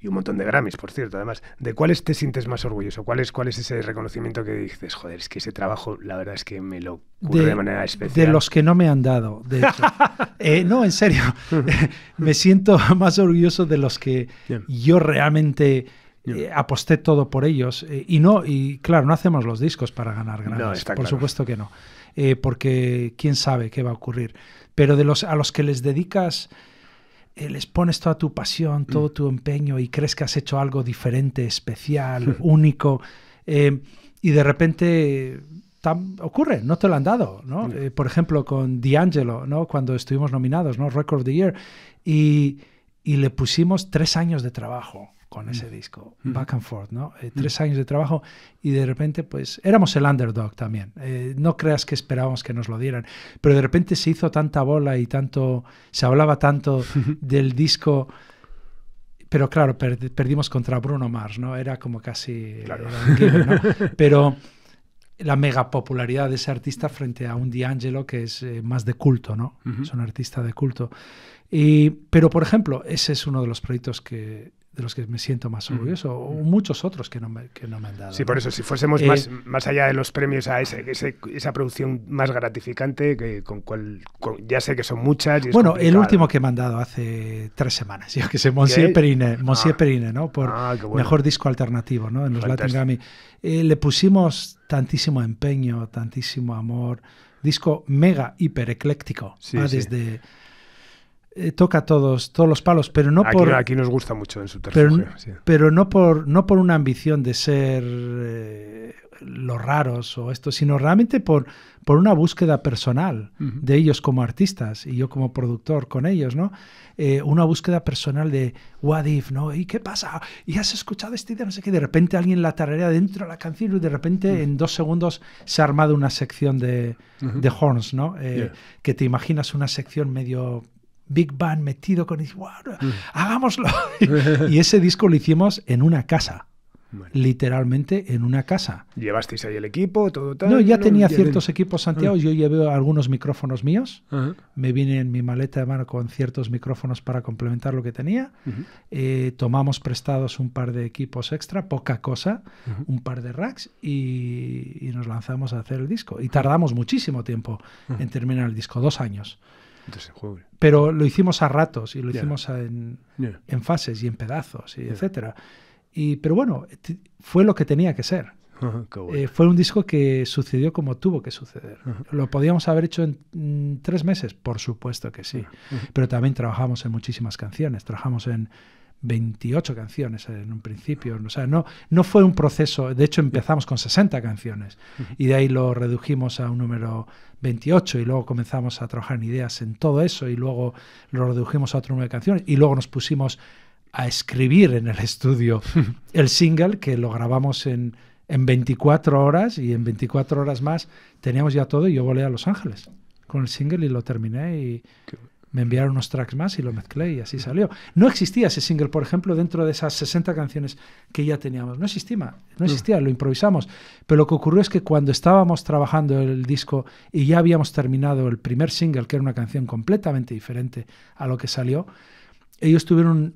y un montón de Grammys, por cierto, además. ¿De cuáles te sientes más orgulloso? ¿Cuál es, ese reconocimiento que dices, joder, es que ese trabajo, la verdad es que me lo ocurre de, manera especial? De los que no me han dado, de <laughs> eh, no, en serio, <laughs> me siento más orgulloso de los que yo realmente... Eh, aposté todo por ellos eh, y no y claro no hacemos los discos para ganar Grammys no, por supuesto que no porque quién sabe qué va a ocurrir pero de los a los que les dedicas eh, les pones toda tu pasión, todo mm. tu empeño y crees que has hecho algo diferente, especial, <laughs> único, eh, y de repente ocurre, no te lo han dado, ¿no? Eh, por ejemplo, con D'Angelo, ¿no? Cuando estuvimos nominados, ¿no? Record of the Year, y le pusimos tres años de trabajo con mm. ese disco, back and forth, ¿no? Eh, mm. tres años de trabajo y de repente, pues, éramos el underdog también. Eh, no creas que esperábamos que nos lo dieran, pero de repente se hizo tanta bola y tanto, se hablaba tanto <laughs> del disco pero claro, perdimos contra Bruno Mars, ¿no? Era como casi... Claro. <laughs> Pero la mega popularidad de ese artista frente a un D'Angelo que es eh, más de culto, ¿no? Es un artista de culto. Y, pero, por ejemplo, ese es uno de los proyectos que los que me siento más orgulloso, o muchos otros que no me, han dado. Sí, por eso, si fuésemos eh, más, allá de los premios a ese, esa producción más gratificante, que con cual ya sé que son muchas. bueno, el último que me han dado hace tres semanas, <laughs> yo que sé, Monsieur Perine, Monsieur ah. ¿no? Por ah, mejor disco alternativo, ¿no? En los Latin Grammy. Eh, le pusimos tantísimo empeño, tantísimo amor. Disco mega hiper ecléctico. Desde eh, toca todos, todos los palos, pero no por. Aquí nos gusta mucho en su pero, pero no por no por una ambición de ser eh, los raros o esto, sino realmente por, por una búsqueda personal de ellos como artistas y yo como productor con ellos, ¿no? Eh, una búsqueda personal de what if, ¿no? ¿Y qué pasa? ¿Y has escuchado este idea? No sé qué. De repente alguien la tararea dentro de la canción y de repente en dos segundos se ha armado una sección de, horns, ¿no? Que te imaginas una sección medio big band metido con... ¡Wow! Mm. ¡Hagámoslo! <laughs> y ese disco lo hicimos en una casa. Literalmente en una casa. ¿Llevasteis ahí el equipo? todo No, ya tenía ciertos equipos, ah. Santiago. Yo llevé algunos micrófonos míos. Me vine en mi maleta de mano con ciertos micrófonos para complementar lo que tenía. Eh, tomamos prestados un par de equipos extra, poca cosa, un par de racks y, nos lanzamos a hacer el disco. Y tardamos muchísimo tiempo en terminar el disco, dos años. Pero lo hicimos a ratos y lo hicimos en, en, fases y en pedazos, y etcétera. Y, pero bueno, fue lo que tenía que ser. <laughs> Ah, eh, fue un disco que sucedió como tuvo que suceder. ¿Lo podíamos haber hecho en mm, tres meses? Por supuesto que sí. Pero también trabajamos en muchísimas canciones. Trabajamos en 28 canciones en un principio. O sea, no, no fue un proceso. De hecho, empezamos con 60 canciones y de ahí lo redujimos a un número 28 y luego comenzamos a trabajar en ideas en todo eso y luego lo redujimos a otro número de canciones y luego nos pusimos a escribir en el estudio <laughs> el single que lo grabamos en, en 24 horas y en 24 horas más teníamos ya todo y yo volé a Los Ángeles con el single y lo terminé y, me enviaron unos tracks más y lo mezclé y así salió. No existía ese single, por ejemplo, dentro de esas 60 canciones que ya teníamos. No existía, no existía, lo improvisamos. Pero lo que ocurrió es que cuando estábamos trabajando el disco y ya habíamos terminado el primer single, que era una canción completamente diferente a lo que salió, ellos tuvieron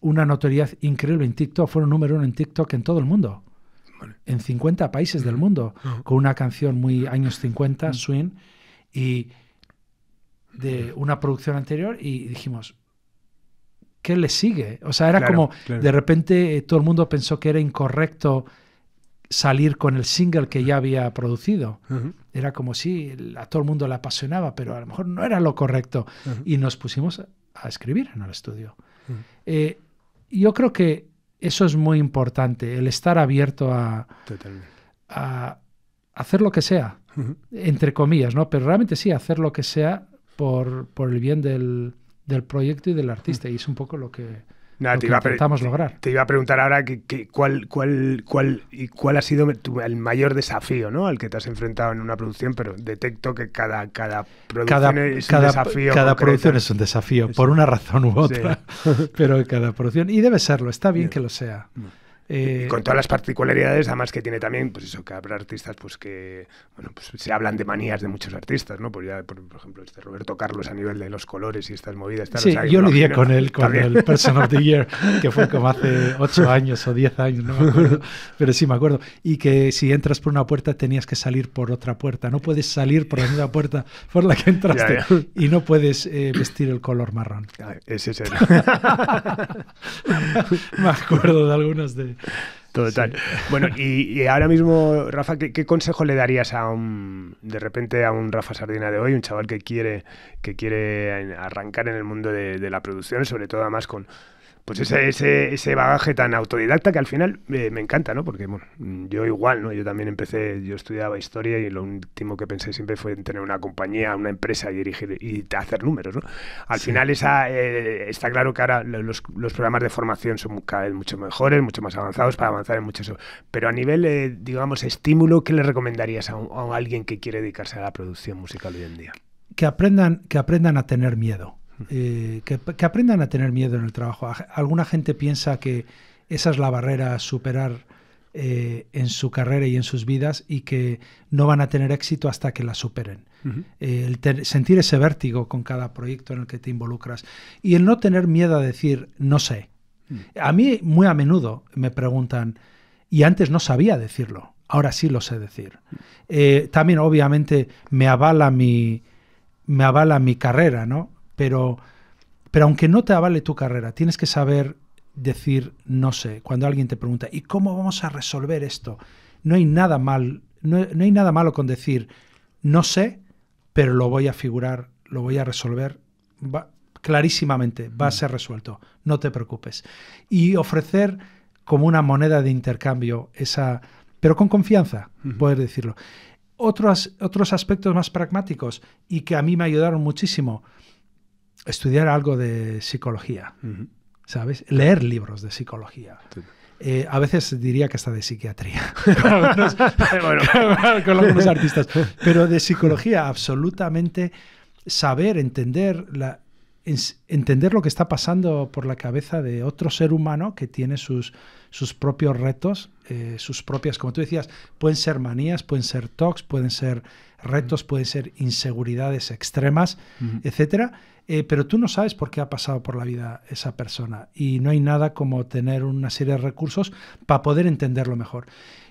una notoriedad increíble en TikTok, fueron número uno en TikTok en todo el mundo. En 50 países del mundo, con una canción muy años 50, swing, y, de una producción anterior y dijimos, ¿qué le sigue? O sea, era como de repente eh, todo el mundo pensó que era incorrecto salir con el single que ya había producido. Era como si a todo el mundo le apasionaba, pero a lo mejor no era lo correcto. Y nos pusimos a, escribir en el estudio. Eh, yo creo que eso es muy importante, el estar abierto a, a hacer lo que sea, entre comillas, ¿no? Pero realmente sí, hacer lo que sea por, por el bien del, proyecto y del artista. Y es un poco lo que, intentamos lograr. Te iba a preguntar ahora cuál, cuál, cuál, y cuál ha sido el mayor desafío ¿no? al que te has enfrentado en una producción, pero detecto que cada, cada producción es un desafío. Cada producción es un desafío, por una razón u otra, <laughs> pero cada producción, y debe serlo, está bien, que lo sea. Mm. Eh, con todas las particularidades, además que tiene también, pues eso, que habrá artistas pues que, bueno, pues se hablan de manías de muchos artistas, ¿no? por, ejemplo, este Roberto Carlos a nivel de los colores y estas movidas. sí, yo lidié con él, con el Person of the Year, que fue como hace ocho años o diez años, no me acuerdo, pero sí me acuerdo. Y que si entras por una puerta tenías que salir por otra puerta, no puedes salir por la misma puerta por la que entraste y no puedes eh, vestir el color marrón. Ah, ese es el... <laughs> me acuerdo de algunas de, Total. Bueno, y, ahora mismo, Rafa, ¿qué, consejo le darías a un, de repente a un Rafa Sardina de hoy, un chaval que quiere, que quiere arrancar en el mundo de, de la producción, sobre todo además con, pues ese, ese, ese, bagaje tan autodidacta que al final eh, me encanta, ¿no? Porque yo igual, ¿no? Yo también empecé, yo estudiaba historia y lo último que pensé siempre fue en tener una compañía, una empresa y dirigir y hacer números, ¿no? Al final esa, eh, está claro que ahora los, programas de formación son cada vez mucho mejores, mucho más avanzados para avanzar en mucho eso. Pero a nivel, eh, digamos, estímulo, ¿qué le recomendarías a, a alguien que quiere dedicarse a la producción musical hoy en día? Que aprendan, que aprendan a tener miedo eh, que, aprendan a tener miedo en el trabajo. Alguna gente piensa que esa es la barrera a superar eh, en su carrera y en sus vidas y que no van a tener éxito hasta que la superen. Eh, el sentir ese vértigo con cada proyecto en el que te involucras y el no tener miedo a decir no sé. Mm. A mí muy a menudo me preguntan, y antes no sabía decirlo, ahora sí lo sé decir. Mm. también obviamente me avala mi, me avala mi carrera, ¿no? pero, aunque no te avale tu carrera, tienes que saber decir no sé. Cuando alguien te pregunta, ¿y cómo vamos a resolver esto? No hay nada mal, no, hay nada malo con decir no sé, pero lo voy a figurar, lo voy a resolver. clarísimamente, va a mm. ser resuelto, no te preocupes. Y ofrecer como una moneda de intercambio esa, pero con confianza, poder decirlo. Otros, otros aspectos más pragmáticos y que a mí me ayudaron muchísimo estudiar algo de psicología, ¿sabes? Leer libros de psicología. Eh, a veces diría que está de psiquiatría, <laughs> <laughs> <laughs> con algunos artistas, pero de psicología absolutamente saber, entender, entender lo que está pasando por la cabeza de otro ser humano que tiene sus, sus propios retos, eh, sus propias, como tú decías, pueden ser manías, pueden ser tocs, pueden ser retos, pueden ser inseguridades extremas, etc., eh, pero tú no sabes por qué ha pasado por la vida esa persona y no hay nada como tener una serie de recursos para poder entenderlo mejor.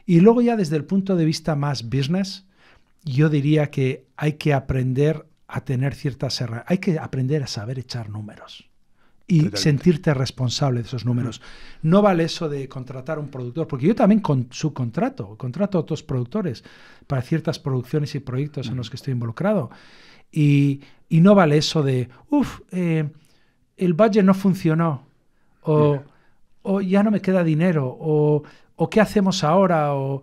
Y luego ya desde el punto de vista más business, yo diría que hay que aprender a tener ciertas herramientas, hay que aprender a saber echar números y sentirte responsable de esos números. No vale eso de contratar a un productor, porque yo también con subcontrato, contrato a otros productores para ciertas producciones y proyectos en los que estoy involucrado. Y, no vale eso de, uff, eh, el budget no funcionó, o, ya no me queda dinero, o, qué hacemos ahora, o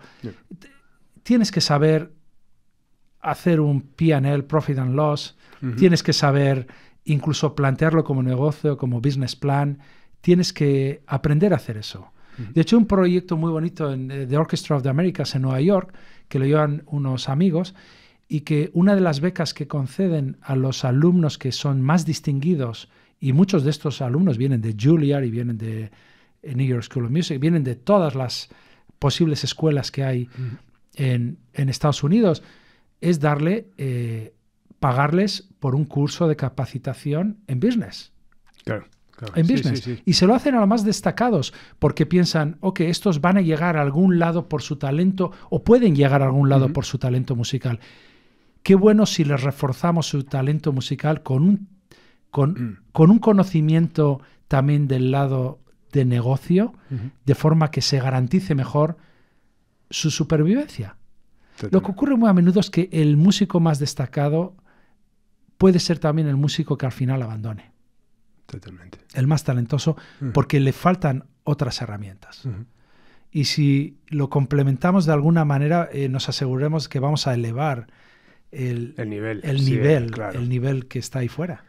tienes que saber hacer un PL, Profit and Loss, tienes que saber incluso plantearlo como negocio, como business plan, tienes que aprender a hacer eso. De hecho, un proyecto muy bonito eh, de The Orchestra of the Americas en Nueva York, que lo llevan unos amigos, y que una de las becas que conceden a los alumnos que son más distinguidos, y muchos de estos alumnos vienen de Juilliard y vienen de eh, New York School of Music, vienen de todas las posibles escuelas que hay en, Estados Unidos, es darle, eh, pagarles por un curso de capacitación en business. en business. Y se lo hacen a los más destacados porque piensan, ok, estos van a llegar a algún lado por su talento o pueden llegar a algún lado por su talento musical qué bueno si les reforzamos su talento musical con un, mm. con, un conocimiento también del lado de negocio, de forma que se garantice mejor su supervivencia. Lo que ocurre muy a menudo es que el músico más destacado puede ser también el músico que al final abandone. Totalmente. El más talentoso, mm. porque le faltan otras herramientas. Y si lo complementamos de alguna manera, eh, nos aseguremos que vamos a elevar el, nivel, el nivel, el nivel que está ahí fuera.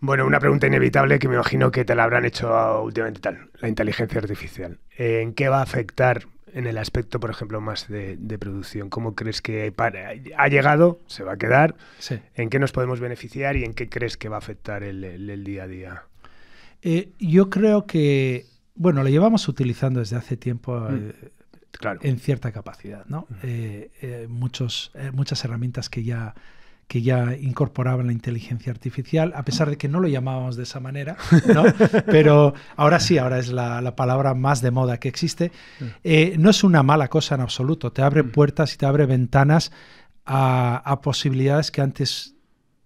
Bueno, una pregunta inevitable que me imagino que te la habrán hecho últimamente tal, la inteligencia artificial. ¿En qué va a afectar en el aspecto, por ejemplo, más de, producción? ¿Cómo crees que ha llegado, se va a quedar? ¿En qué nos podemos beneficiar y en qué crees que va a afectar el, día a día? Eh, yo creo que, bueno, lo llevamos utilizando desde hace tiempo. Mm. Eh, en cierta capacidad. ¿no? Eh, eh, muchos, eh, muchas herramientas que ya, que ya incorporaban la inteligencia artificial, a pesar de que no lo llamábamos de esa manera, <laughs> pero ahora sí, ahora es la, palabra más de moda que existe. no es una mala cosa en absoluto, te abre mm. puertas y te abre ventanas a, a posibilidades que antes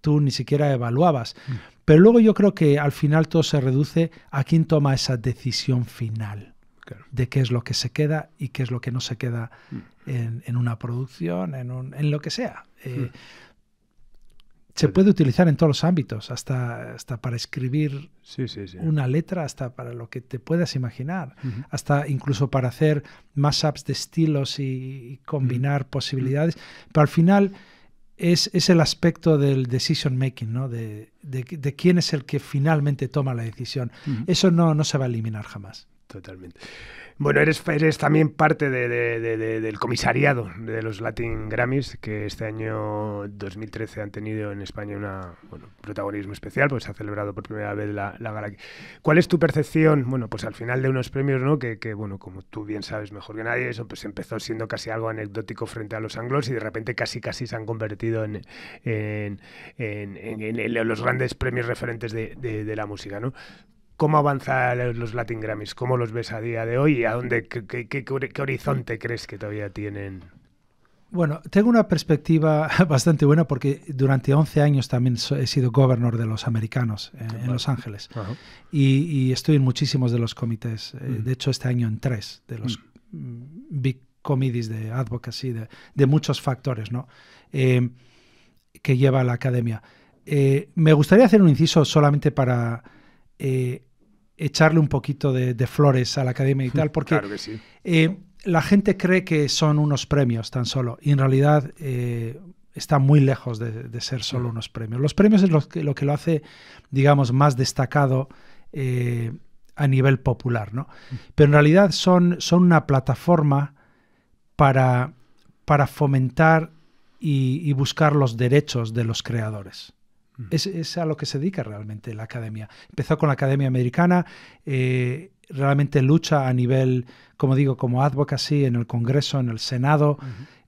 tú ni siquiera evaluabas. Mm. Pero luego yo creo que al final todo se reduce a quién toma esa decisión final de qué es lo que se queda y qué es lo que no se queda mm. en, una producción, en, en lo que sea. Eh, mm. Se puede utilizar en todos los ámbitos, hasta, hasta para escribir una letra, hasta para lo que te puedas imaginar, hasta incluso para hacer más apps de estilos y, combinar mm. posibilidades. Pero al final es, el aspecto del decision making, ¿no? de, quién es el que finalmente toma la decisión. Eso no se va a eliminar jamás. Totalmente. Bueno, eres, eres también parte de, del comisariado de los Latin Grammys, que este año 2013 han tenido en España un bueno, protagonismo especial, pues se ha celebrado por primera vez la, la, gala. ¿Cuál es tu percepción? Bueno, pues al final de unos premios, ¿no? Que, bueno, como tú bien sabes mejor que nadie, eso pues empezó siendo casi algo anecdótico frente a los anglos y de repente casi casi se han convertido en, en, en los grandes premios referentes de, la música, ¿no? ¿Cómo avanzan los Latin Grammys? ¿Cómo los ves a día de hoy? ¿A dónde, qué, horizonte crees que todavía tienen? Bueno, tengo una perspectiva <laughs> bastante buena porque durante 11 años también he sido gobernador de los americanos eh, en Los Ángeles y, estoy en muchísimos de los comités. Eh, mm. De hecho, este año en tres de los mm. Mm, big committees de advocacy, de, muchos factores ¿no? Eh, que lleva la academia. me gustaría hacer un inciso solamente para eh, echarle un poquito de, flores a la academia y tal, porque eh, la gente cree que son unos premios tan solo, y en realidad eh, está muy lejos de, ser solo unos premios. Los premios es lo que lo, hace, digamos, más destacado a nivel popular, ¿no? Pero en realidad son, son una plataforma para, para fomentar y buscar los derechos de los creadores. Es, a lo que se dedica realmente la academia. Empezó con la academia americana, eh, realmente lucha a nivel, como digo, como advocacy en el Congreso, en el Senado,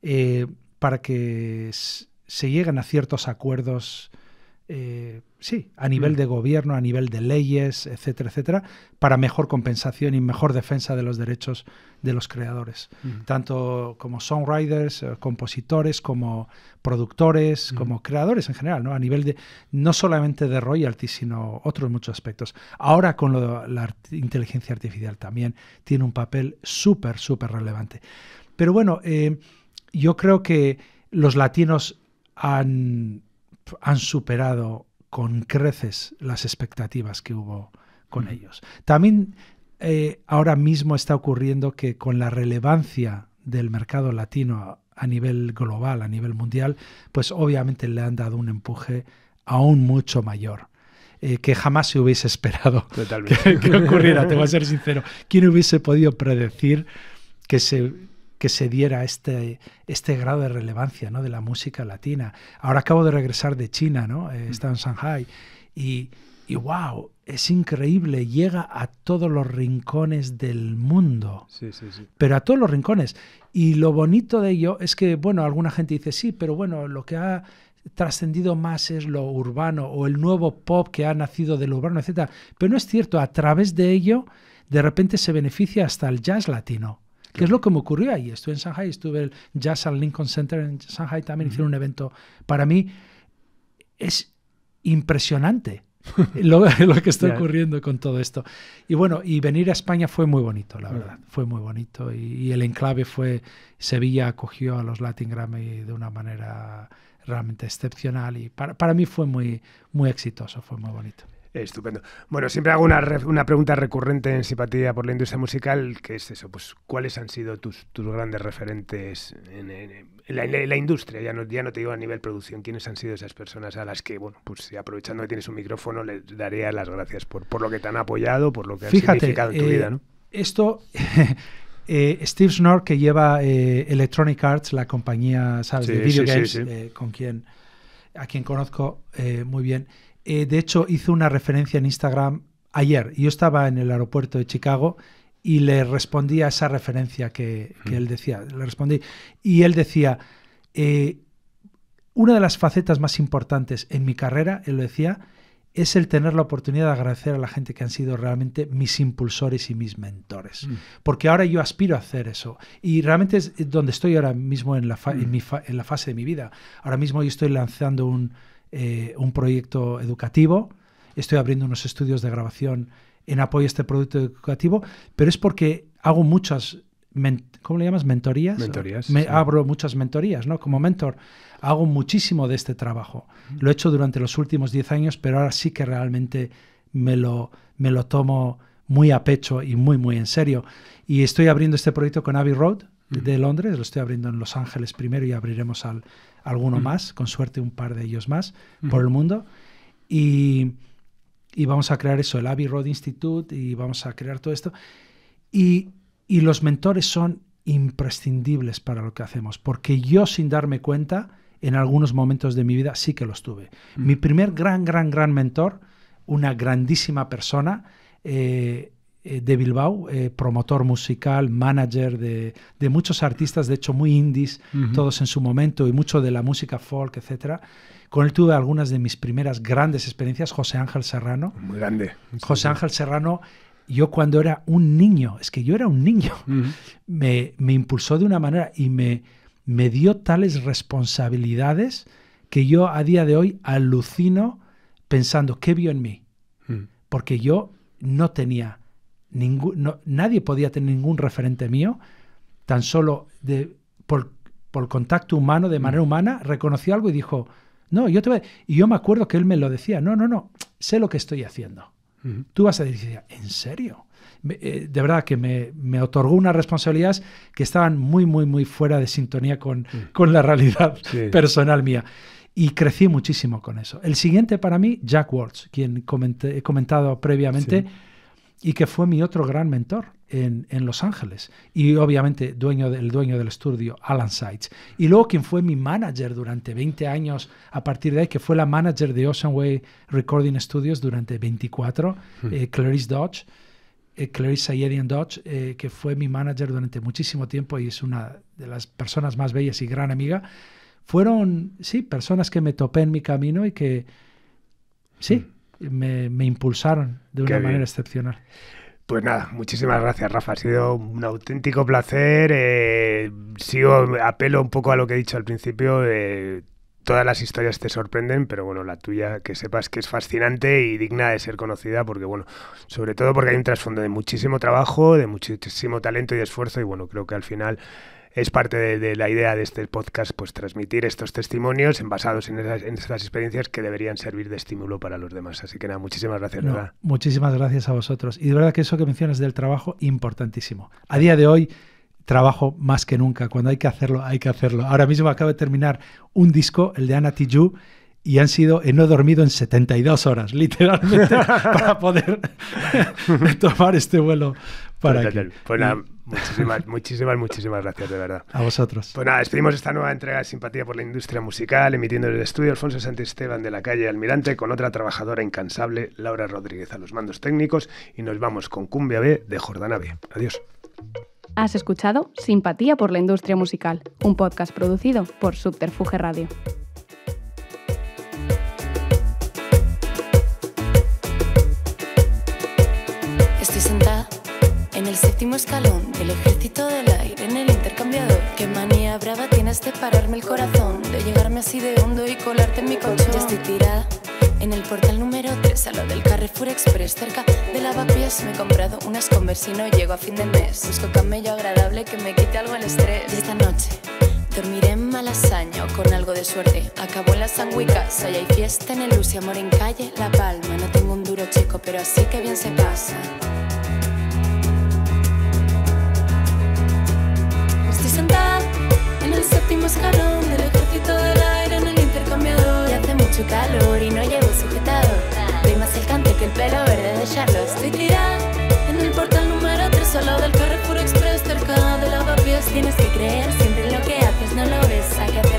eh, para que se lleguen a ciertos acuerdos eh, sí, a nivel mm. de gobierno, a nivel de leyes, etcétera, etcétera, para mejor compensación y mejor defensa de los derechos de los creadores, mm. tanto como songwriters, eh, compositores, como productores, mm. como creadores en general, ¿no? A nivel de no solamente de royalty, sino otros muchos aspectos. Ahora con la inteligencia artificial también tiene un papel súper, súper relevante. Pero bueno, eh, yo creo que los latinos han han superado con creces las expectativas que hubo con ellos. También eh, ahora mismo está ocurriendo que con la relevancia del mercado latino a nivel global, a nivel mundial, pues obviamente le han dado un empuje aún mucho mayor. Eh, que jamás se hubiese <laughs> esperado que, que, ocurriera, te voy a ser <laughs> sincero. ¿Quién hubiese podido predecir que se que se diera este, este grado de relevancia ¿no? de la música latina. Ahora acabo de regresar de China, ¿no? Eh, mm. está en Shanghai y, y wow, es increíble, llega a todos los rincones del mundo. Pero a todos los rincones. Y lo bonito de ello es que, bueno, alguna gente dice, sí, pero bueno, lo que ha trascendido más es lo urbano o el nuevo pop que ha nacido del urbano, etc. Pero no es cierto, a través de ello, de repente se beneficia hasta el jazz latino que es lo que me ocurrió ahí. Estuve en Shanghai, estuve el Jazz al Lincoln Center en Shanghai, también hicieron un evento. Para mí es impresionante <laughs> lo, que está ocurriendo con todo esto. Y bueno, y venir a España fue muy bonito, la verdad. Fue muy bonito. Y, el enclave fue, Sevilla acogió a los Latin Grammy de una manera realmente excepcional y para, para mí fue muy, muy exitoso, fue muy bonito. Estupendo. Bueno, siempre hago una, una, pregunta recurrente en simpatía por la industria musical, que es eso, pues ¿cuáles han sido tus, tus grandes referentes en, la, industria? Ya no, ya no te digo a nivel producción, ¿quiénes han sido esas personas a las que, bueno, pues aprovechando que tienes un micrófono, les daría las gracias por, por lo que te han apoyado, por lo que Fíjate, significado en tu vida, eh, ¿no? Esto... <laughs> Eh, Steve Snor, que lleva eh, Electronic Arts, la compañía ¿sabes? de video con quien, a quien conozco muy bien, eh, de hecho, hizo una referencia en Instagram ayer. Yo estaba en el aeropuerto de Chicago y le respondí a esa referencia que, él decía. Le respondí. Y él decía, eh, una de las facetas más importantes en mi carrera, él lo decía, es el tener la oportunidad de agradecer a la gente que han sido realmente mis impulsores y mis mentores. Mm. Porque ahora yo aspiro a hacer eso. Y realmente es eh, donde estoy ahora mismo en la, mm. en la fase de mi vida. Ahora mismo yo estoy lanzando un, eh, un proyecto educativo, estoy abriendo unos estudios de grabación en apoyo a este proyecto educativo, pero es porque hago muchas, ¿cómo le llamas? Mentorías. Mentorías. Me Abro muchas mentorías, ¿no? Como mentor hago muchísimo de este trabajo. Lo he hecho durante los últimos 10 años, pero ahora sí que realmente me lo, me lo tomo muy a pecho y muy, muy en serio. Y estoy abriendo este proyecto con Abbey Road de Londres, lo estoy abriendo en Los Ángeles primero y abriremos al alguno mm. más, con suerte un par de ellos más, por el mundo. Y, vamos a crear eso, el Abbey Road Institute, y vamos a crear todo esto. Y, los mentores son imprescindibles para lo que hacemos, porque yo sin darme cuenta, en algunos momentos de mi vida sí que los tuve. Mm. Mi primer gran, gran, gran mentor, una grandísima persona, eh, eh, de Bilbao, eh, promotor musical, manager de, muchos artistas, de hecho muy indies, todos en su momento, y mucho de la música folk, etc. Con él tuve algunas de mis primeras grandes experiencias, José Ángel Serrano. Muy grande. José Ángel Serrano, yo cuando era un niño, es que yo era un niño, me, impulsó de una manera y me, dio tales responsabilidades que yo a día de hoy alucino pensando, ¿qué vio en mí? Porque yo no tenía nadie podía tener ningún referente mío, tan solo por, contacto humano, de mm. manera humana, reconoció algo y dijo, no, yo te voy Y yo me acuerdo que él me lo decía, no, no, no, sé lo que estoy haciendo. Tú vas a decir, ¿en serio? Eh, de verdad que me, otorgó unas responsabilidades que estaban muy, muy, muy fuera de sintonía con, mm. con la realidad <laughs> personal mía. Y crecí muchísimo con eso. El siguiente para mí, Jack words quien he comentado previamente, y que fue mi otro gran mentor en, en Los Ángeles y obviamente dueño del dueño del estudio, Alan Seitz. Y luego quien fue mi manager durante 20 años a partir de ahí, que fue la manager de Ocean Way Recording Studios durante 24, hmm. eh, Clarice Dodge. Eh, Clarice Sayedian Dodge, eh, que fue mi manager durante muchísimo tiempo y es una de las personas más bellas y gran amiga, fueron, sí, personas que me topé en mi camino y que, sí, hmm me, impulsaron de una manera excepcional. Pues nada, muchísimas gracias, Rafa. Ha sido un auténtico placer. Eh, sigo, apelo un poco a lo que he dicho al principio. todas las historias te sorprenden, pero bueno, la tuya, que sepas que es fascinante y digna de ser conocida, porque bueno, sobre todo porque hay un trasfondo de muchísimo trabajo, de muchísimo talento y esfuerzo, y bueno, creo que al final es parte de, la idea de este podcast, pues transmitir estos testimonios basados en, esas, experiencias que deberían servir de estímulo para los demás. Así que nada, muchísimas gracias, Muchísimas gracias a vosotros. Y de verdad que eso que mencionas del trabajo, importantísimo. A día de hoy trabajo más que nunca. Cuando hay que hacerlo, hay que hacerlo. Ahora mismo acabo de terminar un disco, el de Ana Tijoux, y han sido, eh, no dormido en 72 horas, <laughs> literalmente, <laughs> para poder <laughs> tomar este vuelo para aquí. Pues, pues nada, muchísimas, muchísimas, muchísimas gracias, de verdad. A vosotros. Pues nada, despedimos esta nueva entrega de Simpatía por la Industria Musical, emitiendo desde el estudio Alfonso Santisteban de la calle Almirante, con otra trabajadora incansable, Laura Rodríguez, a los mandos técnicos, y nos vamos con Cumbia B de Jordana B. Adiós. Has escuchado Simpatía por la Industria Musical, un podcast producido por Subterfuge Radio. En el séptimo escalón del ejército del aire, en el intercambiador. Qué manía brava tienes de pararme el corazón, de llegarme así de hondo y colarte en mi colchón. Ya estoy tirada. En el portal número 3, a lo del Carrefour Express, cerca de Lavapiés, me he comprado unas Converse y no llego a fin de mes. Busco camello agradable que me quite algo el estrés. Y esta noche dormiré en Malasaña o con algo de suerte. Acabo en la casa y hay fiesta en el y amor en calle, La Palma. No tengo un duro chico, pero así que bien se pasa. en el séptimo escalón del ejército del aire en el intercambiador. Y hace mucho calor y no llevo sujetado, Doy más el que el pelo verde de Charlotte. Estoy en el portal número 3 al lado del Carrefour Express, cerca de lavapiés. Tienes que creer siempre en lo que haces, no lo ves. que